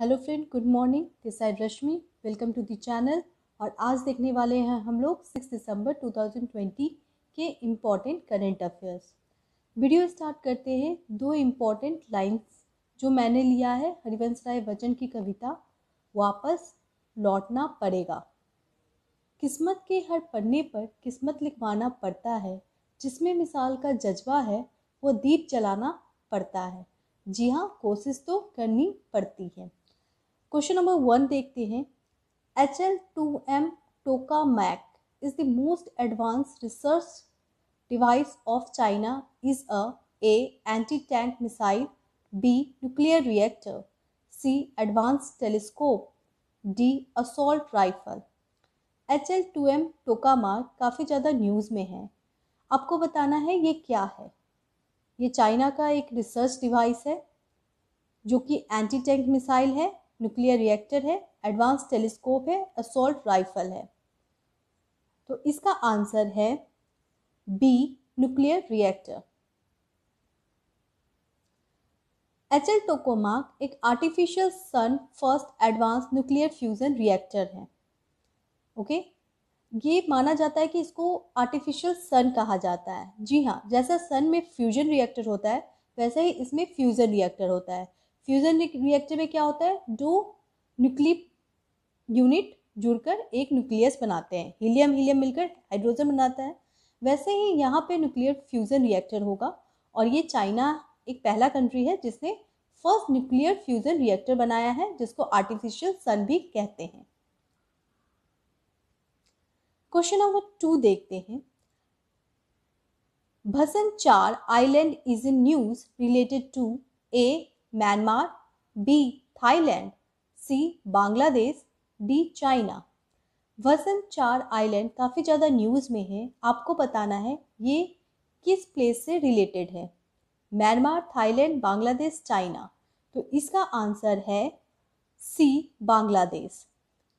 Hello friend good morning this side Rashmi welcome to the channel और आज देखने वाले हैं हम लोग सिक्स दिसंबर 2020 के important current affairs video start करते हैं दो इम्पॉर्टेंट लाइंस जो मैंने लिया है हरिवंश राय बच्चन की कविता वापस लौटना पड़ेगा किस्मत के हर पन्ने पर किस्मत लिखवाना पड़ता है जिसमें मिसाल का जज्बा है वो दीप जलाना पड़ता है जी हाँ कोशिश तो करनी पड़ती है क्वेश्चन नंबर वन देखते हैं H L two M tokamak is the most advance research device of China is a A anti tank missile B nuclear reactor C advance telescope D assault rifle H L two M tokamak काफ़ी ज़्यादा news में है आपको बताना है ये क्या है ये चाइना का एक रिसर्च डिवाइस है जो कि एंटी टैंक मिसाइल है न्यूक्लियर रिएक्टर है एडवांस टेलीस्कोप है असोल्ट राइफल है तो इसका आंसर है B nuclear reactor H L tokamak एक artificial sun first advance nuclear fusion reactor है ओके ये माना जाता है कि इसको आर्टिफिशियल सन कहा जाता है जी हाँ जैसा सन में फ्यूजन रिएक्टर होता है वैसा ही इसमें फ्यूज़न रिएक्टर होता है फ्यूजन रिएक्टर में क्या होता है दो न्यूक्ली यूनिट जुड़कर एक न्यूक्लियस बनाते हैं हीलियम हीलियम मिलकर हाइड्रोजन बनाता है वैसे ही यहाँ पे न्यूक्लियर फ्यूज़न रिएक्टर होगा और ये चाइना एक पहला कंट्री है जिसने फर्स्ट न्यूक्लियर फ्यूज़न रिएक्टर बनाया है जिसको आर्टिफिशियल सन भी कहते हैं क्वेश्चन नंबर टू देखते हैं Bhasan Char island is in news related to A Myanmar B Thailand C Bangladesh D China Bhasan Char island काफ़ी ज़्यादा न्यूज़ में है आपको बताना है ये किस प्लेस से रिलेटेड है म्यांमार थाईलैंड बांग्लादेश चाइना तो इसका आंसर है सी बांग्लादेश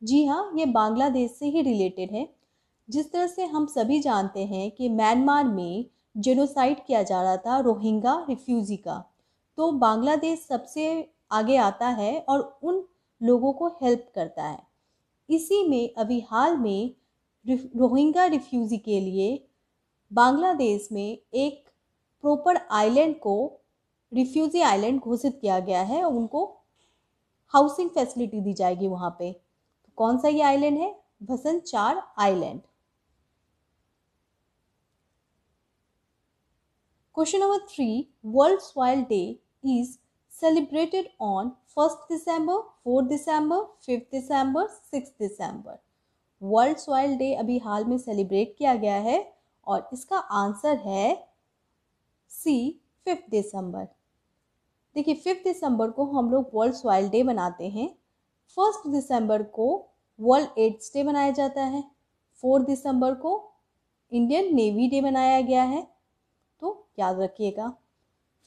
जी हाँ ये बांग्लादेश से ही रिलेटेड है जिस तरह से हम सभी जानते हैं कि म्यांमार में जेनोसाइड किया जा रहा था रोहिंगा रिफ्यूजी का तो बांग्लादेश सबसे आगे आता है और उन लोगों को हेल्प करता है इसी में अभी हाल में रोहिंगा रिफ्यूज़ी के लिए बांग्लादेश में एक प्रॉपर आइलैंड को रिफ्यूज़ी आइलैंड घोषित किया गया है और उनको हाउसिंग फैसिलिटी दी जाएगी वहाँ पे तो कौन सा ये आइलैंड है Bhasan Char island question number three world soil day is celebrated on 1st December, 4th December, 5th December, 6th December. World soil day अभी हाल में सेलिब्रेट किया गया है और इसका आंसर है सी फिफ्थ दिसंबर देखिए फिफ्थ दिसंबर को हम लोग वर्ल्ड सॉइल डे मनाते हैं फर्स्ट दिसंबर को वर्ल्ड एड्स डे मनाया जाता है फोर्थ दिसंबर को इंडियन नेवी डे मनाया गया है तो याद रखिएगा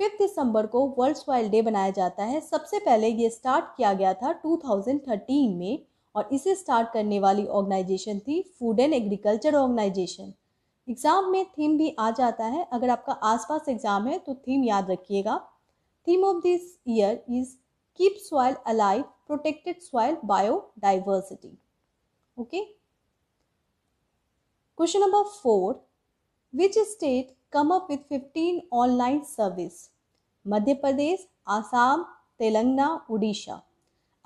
फिफ्थ दिसंबर को वर्ल्ड सॉइल डे बनाया जाता है सबसे पहले ये स्टार्ट किया गया था 2013 में और इसे स्टार्ट करने वाली ऑर्गेनाइजेशन थी food and agriculture organisation exam में थीम भी आ जाता है अगर आपका आसपास एग्ज़ाम है तो थीम याद रखिएगा theme of this year is keep soil alive protected soil biodiversity okay question number four which state come up with 15 online service Madhya Pradesh Assam Telangana Orissa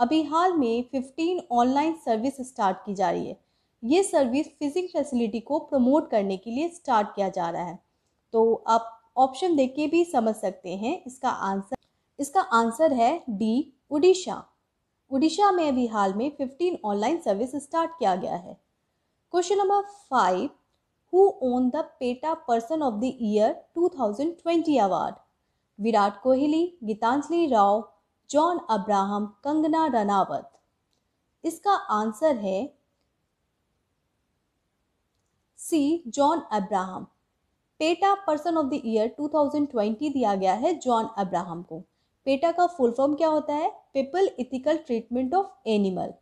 अभी हाल में 15 ऑनलाइन सर्विस स्टार्ट की जा रही है ये सर्विस फिजिक फैसिलिटी को प्रमोट करने के लिए स्टार्ट किया जा रहा है तो आप ऑप्शन देख के भी समझ सकते हैं इसका आंसर इसका आंसर है डी उड़ीसा उड़ीसा में अभी हाल में 15 ऑनलाइन सर्विस स्टार्ट किया गया है question number five who won the PETA Person of the Year 2020 award. Virat Kohli, Gitanjali Rao, John Abraham Kangana Ranaut इसका आंसर है C John Abraham PETA person of the year 2020 दिया गया है जॉन अब्राहम को पेटा का फुल फॉर्म क्या होता है people ethical treatment of animal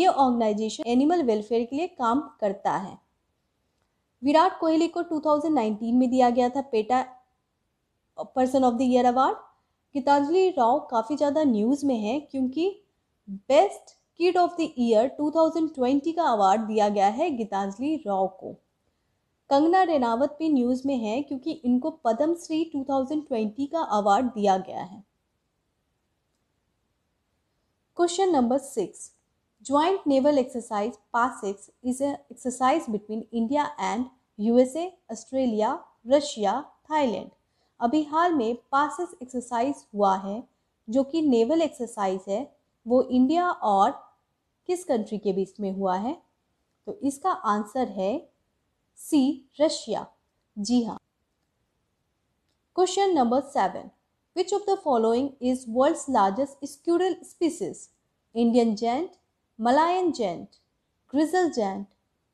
ये ऑर्गेनाइजेशन एनिमल वेलफेयर के लिए काम करता है विराट कोहली को 2019 में दिया गया था PETA person of the year award Gitanjali Rao काफ़ी ज़्यादा न्यूज़ में है क्योंकि best kid of the year 2020 का अवार्ड दिया गया है गीतांजलि राव को कंगना रेनावत भी न्यूज़ में है क्योंकि इनको पद्मश्री श्री 2020 का अवार्ड दिया गया है question number six Joint Naval Exercise PASEX is an exercise between India and USA, Australia, Russia, Thailand. अभी हाल में पासिस एक्सरसाइज हुआ है जो कि नेवल एक्सरसाइज है वो इंडिया और किस कंट्री के बीच में हुआ है तो इसका आंसर है सी रशिया जी हाँ question number seven which of the following is world's largest squirrel species Indian giant Malayan giant grizzled giant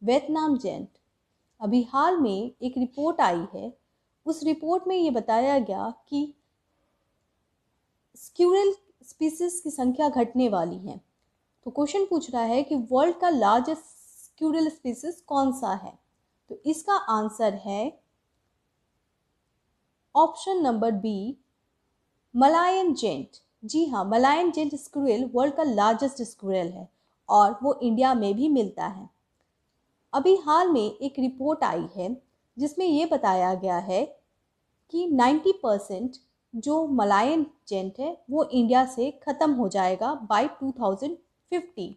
Vietnam giant अभी हाल में एक रिपोर्ट आई है उस रिपोर्ट में ये बताया गया कि स्क्यूरल स्पीसीज की संख्या घटने वाली है तो क्वेश्चन पूछ रहा है कि वर्ल्ड का लार्जेस्ट स्क्यूरल स्पीसीज कौन सा है तो इसका आंसर है option number B Malayan giant जी हाँ मलायन जेंट स्क्रूल वर्ल्ड का लार्जेस्ट स्क्रूरल है और वो इंडिया में भी मिलता है अभी हाल में एक रिपोर्ट आई है जिसमें ये बताया गया है कि 90 परसेंट जो मलायन जेंट है वो इंडिया से ख़त्म हो जाएगा बाय 2050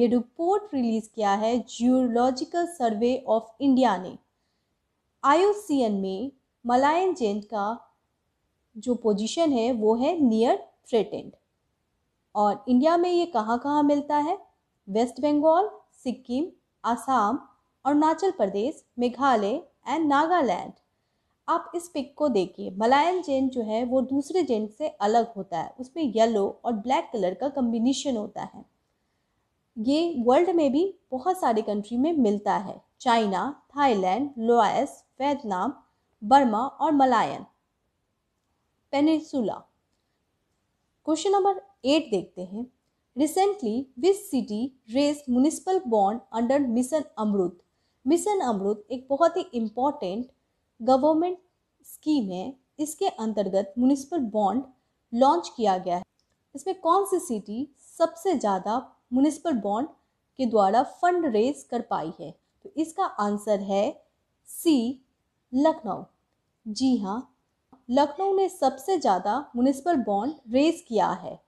ये रिपोर्ट रिलीज़ किया है जियोलॉजिकल सर्वे ऑफ इंडिया ने आई में मलायन जेंट का जो पोजीशन है वो है नियर थ्रेटेंड और इंडिया में ये कहाँ कहाँ मिलता है वेस्ट बंगाल सिक्किम आसाम अरुणाचल प्रदेश मेघालय एंड नागालैंड आप इस पिक को देखिए मलायन जेंट जो है वो दूसरे जेंट से अलग होता है उसमें येलो और ब्लैक कलर का कम्बिनेशन होता है ये वर्ल्ड में भी बहुत सारे कंट्री में मिलता है China Thailand Laos Vietnam Burma और Malayan peninsula question number eight देखते हैं Recently, this city raised municipal bond under Mission Amrut. Mission Amrut एक बहुत ही important government स्कीम है इसके अंतर्गत म्यूनिसिपल बॉन्ड लॉन्च किया गया है इसमें कौन सी सिटी सबसे ज़्यादा म्यूनिसिपल बॉन्ड के द्वारा फंड रेज कर पाई है तो इसका आंसर है सी लखनऊ जी हाँ लखनऊ ने सबसे ज़्यादा म्यूनिसिपल बॉन्ड रेज किया है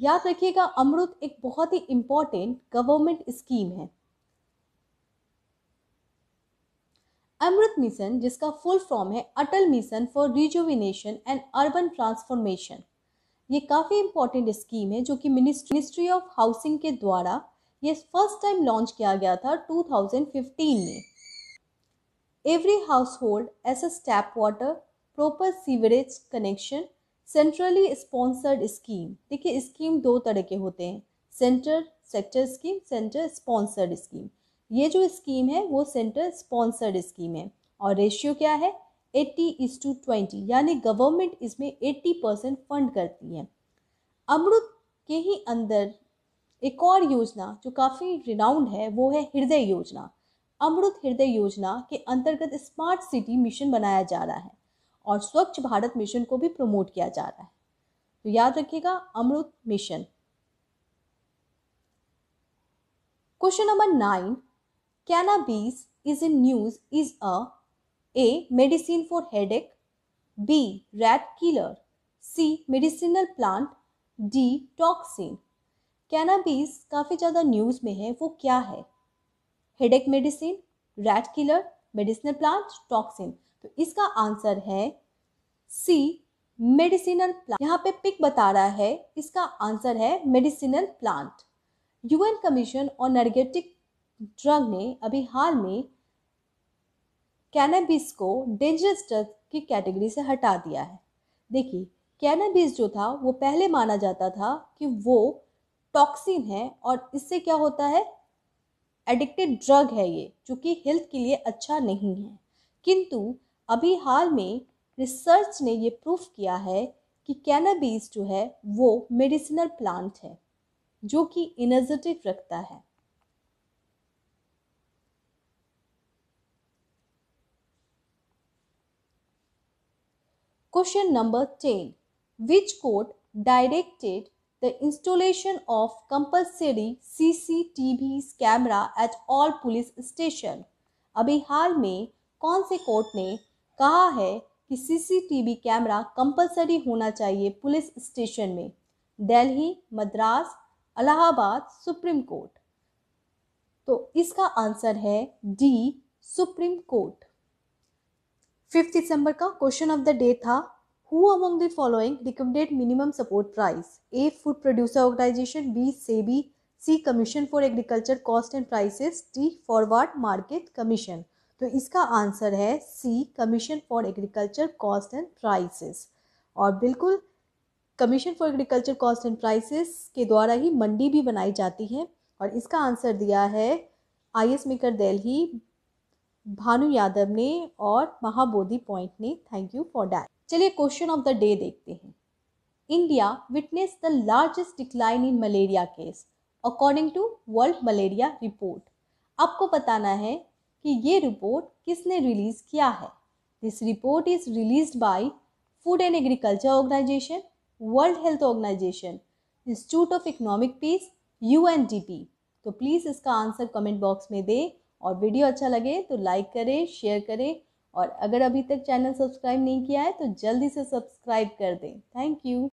याद रखिएगा अमृत एक बहुत ही इंपॉर्टेंट गवर्नमेंट स्कीम है अमृत मिशन जिसका फुल फॉर्म है Atal mission for rejuvenation and urban transformation ये काफ़ी इंपॉर्टेंट स्कीम है जो कि मिनिस्ट्री ऑफ हाउसिंग के द्वारा ये फर्स्ट टाइम लॉन्च किया गया था 2015 में every household has a tap water proper sewerage connection centrally sponsored scheme देखिए स्कीम दो तरह के होते हैं centre sector scheme centre sponsored scheme ये जो स्कीम है वो सेंटर स्पॉन्सर्ड स्कीम है और रेशियो क्या है एट्टी इज टू ट्वेंटी यानी गवर्नमेंट इसमें एट्टी परसेंट फंड करती है अमृत के ही अंदर एक और योजना जो काफ़ी रिनाउंड है वो है हृदय योजना अमृत हृदय योजना के अंतर्गत स्मार्ट सिटी मिशन बनाया जा रहा है और स्वच्छ भारत मिशन को भी प्रमोट किया जा रहा है तो याद रखिएगा Amrut mission question number nine is in news is a A medicine for for headache b rat killer c medicinal plant d toxin cannabis काफ़ी ज़्यादा न्यूज़ में है वो क्या है headache medicine rat killer medicinal plant toxin तो इसका answer है सी मेडिसिनल प्लांट यहाँ पे पिक बता रहा है इसका आंसर है medicinal plant UN commission on energetic drug ने अभी हाल में कैनबिस को डेंजरस ड्रग की कैटेगरी से हटा दिया है देखिए कैनबिस जो था वो पहले माना जाता था कि वो टॉक्सिन है और इससे क्या होता है एडिक्टेड ड्रग है ये जो कि हेल्थ के लिए अच्छा नहीं है किंतु अभी हाल में रिसर्च ने ये प्रूफ किया है कि कैनबीज जो है वो मेडिसिनल प्लांट है जो कि इनर्जेटिक रखता है question number ten which court directed the installation of compulsory C C T V camera at all police station अभी हाल में कौन से कोर्ट ने कहा है कि सीसीटीवी कैमरा कंपलसरी होना चाहिए पुलिस स्टेशन में दिल्ली मद्रास अलाहाबाद सुप्रीम कोर्ट तो इसका आंसर है D supreme court fifth December का क्वेश्चन ऑफ द डे था who among the following recommended minimum support price A food producer organisation B SEBI C commission for agriculture cost and prices D forward market commission तो इसका answer है C commission for agriculture cost and prices और बिल्कुल commission for agriculture cost and prices के द्वारा ही मंडी भी बनाई जाती है और इसका आंसर दिया है I S maker Delhi Bhanu Yadav ने और महाबोधि पॉइंट ने थैंक यू फॉर डैट चलिए क्वेश्चन ऑफ द डे देखते हैं India witness the largest decline in malaria case according to world malaria report आपको बताना है कि ये रिपोर्ट किसने रिलीज़ किया है this report is release by food and agriculture organisation world health organisation institute of economic peace यू तो प्लीज़ इसका आंसर कमेंट बॉक्स में दें और वीडियो अच्छा लगे तो लाइक करें शेयर करें और अगर अभी तक चैनल सब्सक्राइब नहीं किया है तो जल्दी से सब्सक्राइब कर दें थैंक यू